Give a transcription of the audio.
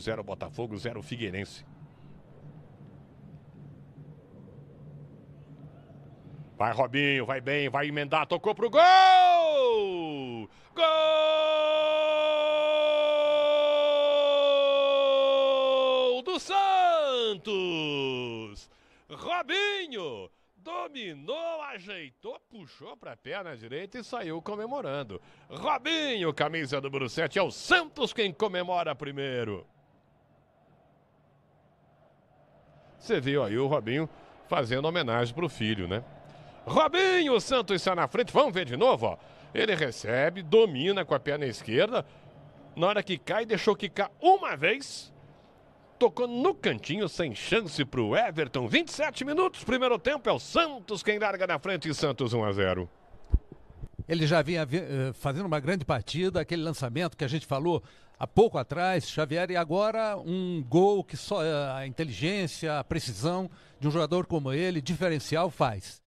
0 Botafogo, 0 Figueirense. Vai Robinho, vai bem, vai emendar, tocou pro gol! Gol do Santos! Robinho dominou, ajeitou, puxou para a perna direita e saiu comemorando. Robinho, camisa número 7, é o Santos quem comemora primeiro. Você viu aí o Robinho fazendo homenagem para o filho, né? Robinho, Santos está na frente. Vamos ver de novo, ó. Ele recebe, domina com a perna esquerda. Na hora que cai, deixou quicar uma vez. Tocou no cantinho, sem chance para o Everton. 27 minutos, primeiro tempo. É o Santos quem larga na frente. Santos 1 a 0. Ele já vinha eh, fazendo uma grande partida, aquele lançamento que a gente falou há pouco atrás, Xavier, e agora um gol que só eh, a inteligência, a precisão de um jogador como ele, diferencial, faz.